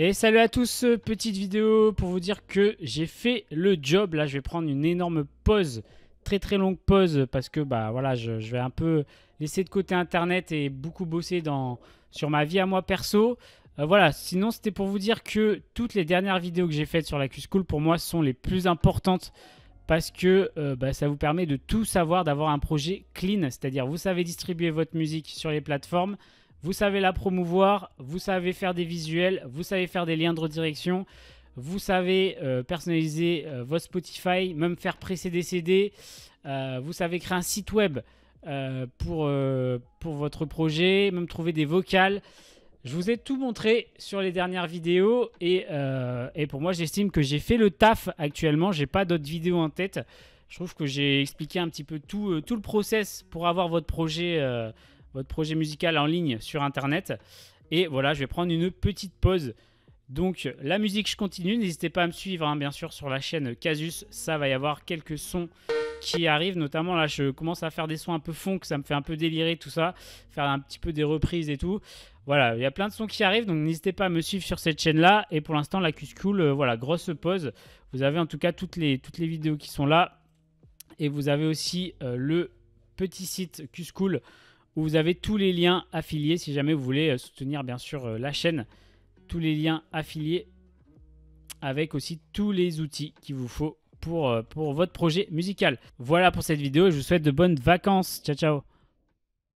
Et salut à tous, euh, petite vidéo pour vous dire que j'ai fait le job. Là, je vais prendre une énorme pause, très très longue pause, parce que bah voilà, je, vais un peu laisser de côté Internet et beaucoup bosser dans, sur ma vie à moi perso. Euh, voilà, sinon c'était pour vous dire que toutes les dernières vidéos que j'ai faites sur la Q-School pour moi sont les plus importantes parce que euh, bah, ça vous permet de tout savoir, d'avoir un projet clean, c'est-à-dire vous savez distribuer votre musique sur les plateformes, vous savez la promouvoir, vous savez faire des visuels, vous savez faire des liens de redirection, vous savez euh, personnaliser euh, votre Spotify, même faire presser des CD, euh, vous savez créer un site web pour, pour votre projet, même trouver des vocales. Je vous ai tout montré sur les dernières vidéos et, pour moi j'estime que j'ai fait le taf actuellement, j'ai pas d'autres vidéos en tête. Je trouve que j'ai expliqué un petit peu tout, tout le process pour avoir votre projet votre projet musical en ligne sur Internet. Et voilà, je vais prendre une petite pause. Donc la musique, je continue. N'hésitez pas à me suivre, hein, bien sûr, sur la chaîne Casus. Ça va y avoir quelques sons qui arrivent. Notamment là, je commence à faire des sons un peu que ça me fait un peu délirer tout ça. Faire un petit peu des reprises et tout. Voilà, il y a plein de sons qui arrivent, donc n'hésitez pas à me suivre sur cette chaîne-là. Et pour l'instant, la Cuscool, euh, voilà, grosse pause. Vous avez en tout cas toutes les, toutes les vidéos qui sont là. Et vous avez aussi euh, le petit site Cuscool où vous avez tous les liens affiliés si jamais vous voulez euh, soutenir bien sûr euh, la chaîne. Tous les liens affiliés avec aussi tous les outils qu'il vous faut pour, euh, pour votre projet musical. Voilà pour cette vidéo je vous souhaite de bonnes vacances. Ciao ciao